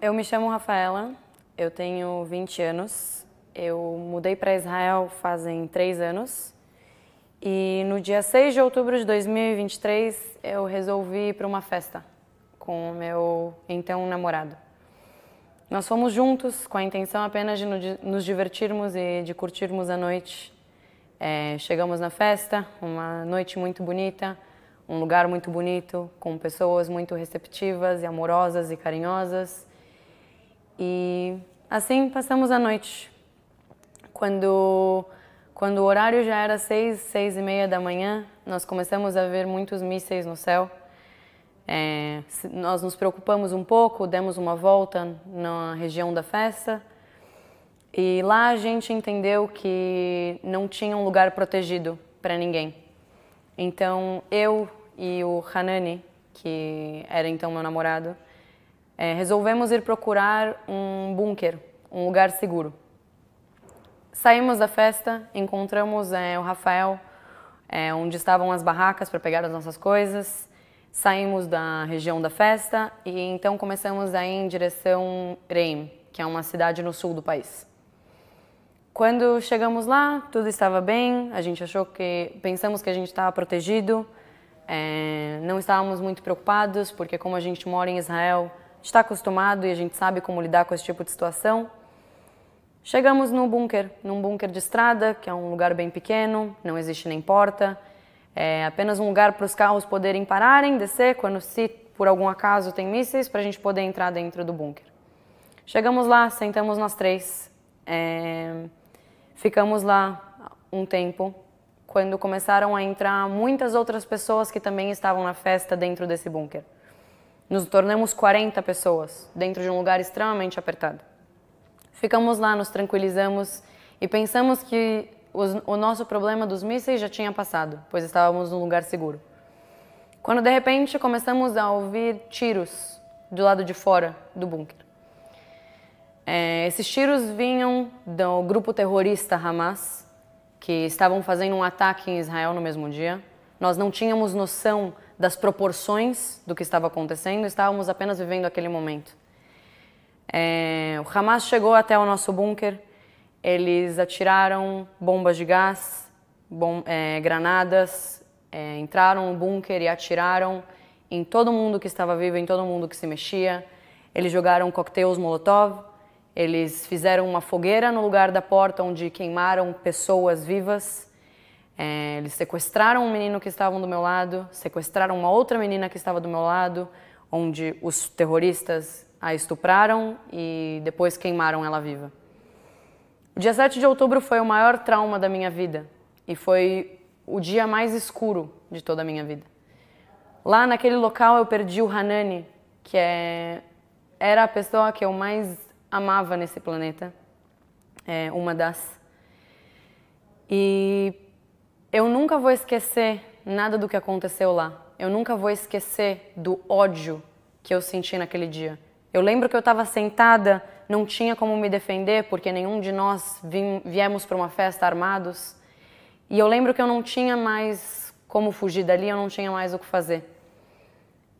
eu me chamo Rafaela, eu tenho 20 anos, eu mudei para Israel fazem três anos e no dia 6 de outubro de 2023 eu resolvi ir para uma festa com o meu então namorado. Nós fomos juntos com a intenção apenas de nos divertirmos e de curtirmos a noite. É, chegamos na festa, uma noite muito bonita, um lugar muito bonito, com pessoas muito receptivas e amorosas e carinhosas. E assim passamos a noite. Quando, quando o horário já era seis, seis e meia da manhã, nós começamos a ver muitos mísseis no céu. É, nós nos preocupamos um pouco, demos uma volta na região da festa e lá a gente entendeu que não tinha um lugar protegido para ninguém. Então eu e o Hanani, que era então meu namorado, é, resolvemos ir procurar um bunker, um lugar seguro. Saímos da festa, encontramos é, o Rafael, é, onde estavam as barracas para pegar as nossas coisas. Saímos da região da festa e então começamos a ir em direção Reim, que é uma cidade no sul do país. Quando chegamos lá, tudo estava bem. A gente achou que pensamos que a gente estava protegido. É, não estávamos muito preocupados porque como a gente mora em Israel, está acostumado e a gente sabe como lidar com esse tipo de situação. Chegamos num bunker, num bunker de estrada, que é um lugar bem pequeno, não existe nem porta, é apenas um lugar para os carros poderem pararem, descer, quando se por algum acaso tem mísseis, para a gente poder entrar dentro do bunker. Chegamos lá, sentamos nós três, é... ficamos lá um tempo, quando começaram a entrar muitas outras pessoas que também estavam na festa dentro desse bunker. Nos tornamos 40 pessoas, dentro de um lugar extremamente apertado. Ficamos lá, nos tranquilizamos e pensamos que os, o nosso problema dos mísseis já tinha passado, pois estávamos num lugar seguro. Quando de repente começamos a ouvir tiros do lado de fora do bunker. É, esses tiros vinham do grupo terrorista Hamas, que estavam fazendo um ataque em Israel no mesmo dia. Nós não tínhamos noção das proporções do que estava acontecendo, estávamos apenas vivendo aquele momento. É, o Hamas chegou até o nosso bunker, eles atiraram bombas de gás, bom, é, granadas, é, entraram no bunker e atiraram em todo mundo que estava vivo, em todo mundo que se mexia. Eles jogaram coquetéis Molotov, eles fizeram uma fogueira no lugar da porta onde queimaram pessoas vivas. É, eles sequestraram um menino que estava do meu lado, sequestraram uma outra menina que estava do meu lado, onde os terroristas a estupraram e depois queimaram ela viva. O dia 7 de outubro foi o maior trauma da minha vida e foi o dia mais escuro de toda a minha vida. Lá naquele local eu perdi o Hanani, que é, era a pessoa que eu mais amava nesse planeta, é, uma das. E eu nunca vou esquecer nada do que aconteceu lá. Eu nunca vou esquecer do ódio que eu senti naquele dia. Eu lembro que eu estava sentada, não tinha como me defender, porque nenhum de nós vim, viemos para uma festa armados. E eu lembro que eu não tinha mais como fugir dali, eu não tinha mais o que fazer.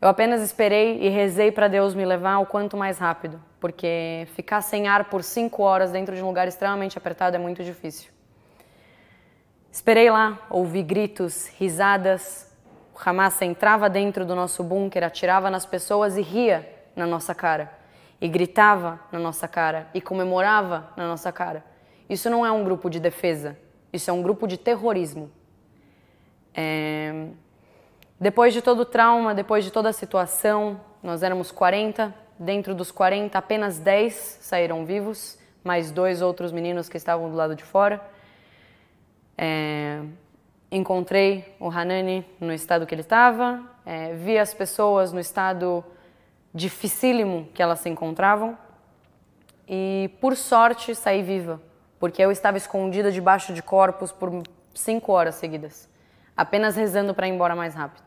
Eu apenas esperei e rezei para Deus me levar o quanto mais rápido, porque ficar sem ar por cinco horas dentro de um lugar extremamente apertado é muito difícil. Esperei lá, ouvi gritos, risadas. O Hamas entrava dentro do nosso bunker, atirava nas pessoas e ria na nossa cara. E gritava na nossa cara e comemorava na nossa cara. Isso não é um grupo de defesa, isso é um grupo de terrorismo. É... Depois de todo o trauma, depois de toda a situação, nós éramos 40. Dentro dos 40, apenas 10 saíram vivos, mais dois outros meninos que estavam do lado de fora encontrei o Hanani no estado que ele estava, é, vi as pessoas no estado dificílimo que elas se encontravam e, por sorte, saí viva, porque eu estava escondida debaixo de corpos por cinco horas seguidas, apenas rezando para ir embora mais rápido.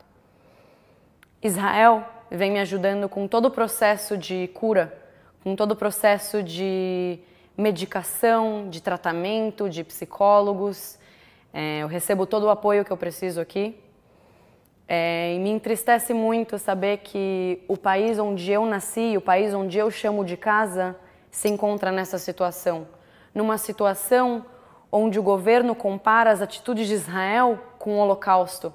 Israel vem me ajudando com todo o processo de cura, com todo o processo de medicação, de tratamento, de psicólogos é, eu recebo todo o apoio que eu preciso aqui. É, e me entristece muito saber que o país onde eu nasci, o país onde eu chamo de casa, se encontra nessa situação. Numa situação onde o governo compara as atitudes de Israel com o Holocausto.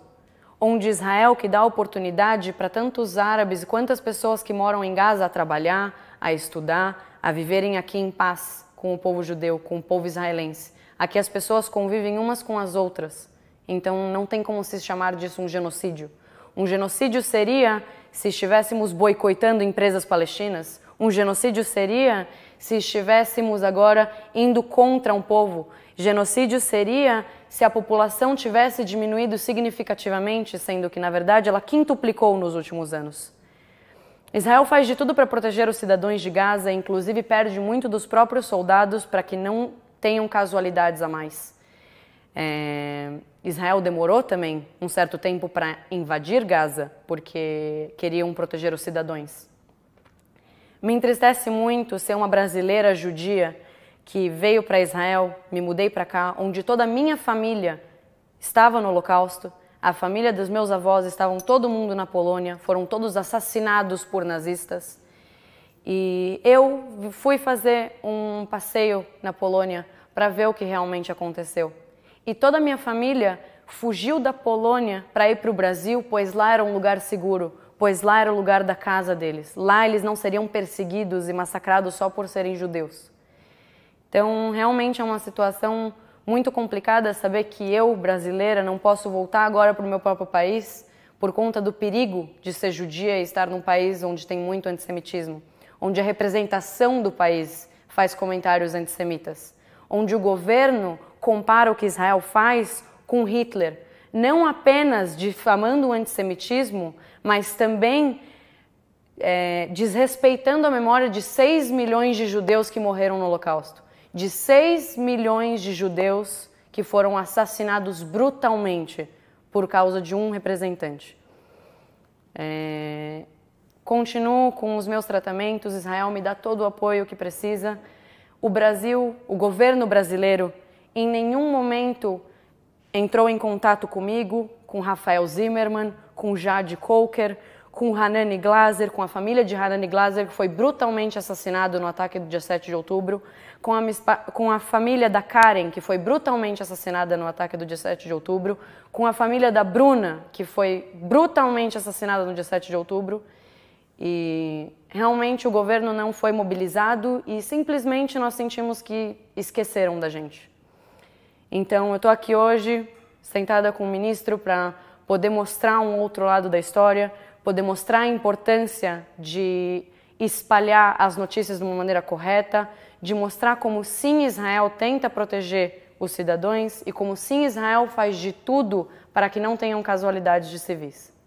Onde Israel, que dá oportunidade para tantos árabes e quantas pessoas que moram em Gaza a trabalhar, a estudar, a viverem aqui em paz com o povo judeu, com o povo israelense. Aqui as pessoas convivem umas com as outras. Então não tem como se chamar disso um genocídio. Um genocídio seria se estivéssemos boicotando empresas palestinas. Um genocídio seria se estivéssemos agora indo contra um povo. Genocídio seria se a população tivesse diminuído significativamente, sendo que, na verdade, ela quintuplicou nos últimos anos. Israel faz de tudo para proteger os cidadãos de Gaza, inclusive perde muito dos próprios soldados para que não tenham casualidades a mais. É, Israel demorou também um certo tempo para invadir Gaza, porque queriam proteger os cidadãos. Me entristece muito ser uma brasileira judia que veio para Israel, me mudei para cá, onde toda a minha família estava no Holocausto, a família dos meus avós estavam todo mundo na Polônia, foram todos assassinados por nazistas. E eu fui fazer um passeio na Polônia para ver o que realmente aconteceu. E toda a minha família fugiu da Polônia para ir para o Brasil, pois lá era um lugar seguro, pois lá era o lugar da casa deles. Lá eles não seriam perseguidos e massacrados só por serem judeus. Então, realmente é uma situação muito complicada saber que eu, brasileira, não posso voltar agora para o meu próprio país por conta do perigo de ser judia e estar num país onde tem muito antissemitismo onde a representação do país faz comentários antissemitas, onde o governo compara o que Israel faz com Hitler, não apenas difamando o antissemitismo, mas também é, desrespeitando a memória de 6 milhões de judeus que morreram no Holocausto, de 6 milhões de judeus que foram assassinados brutalmente por causa de um representante. É, Continuo com os meus tratamentos, Israel me dá todo o apoio que precisa. O Brasil, o governo brasileiro, em nenhum momento entrou em contato comigo, com Rafael Zimmerman, com Jade Coker, com Hanani Glaser, com a família de Hanani Glaser, que foi brutalmente assassinado no ataque do dia 7 de outubro, com a, com a família da Karen, que foi brutalmente assassinada no ataque do dia 7 de outubro, com a família da Bruna, que foi brutalmente assassinada no dia 7 de outubro. E realmente o governo não foi mobilizado e simplesmente nós sentimos que esqueceram da gente. Então eu estou aqui hoje sentada com o ministro para poder mostrar um outro lado da história, poder mostrar a importância de espalhar as notícias de uma maneira correta, de mostrar como sim Israel tenta proteger os cidadãos e como sim Israel faz de tudo para que não tenham casualidades de civis.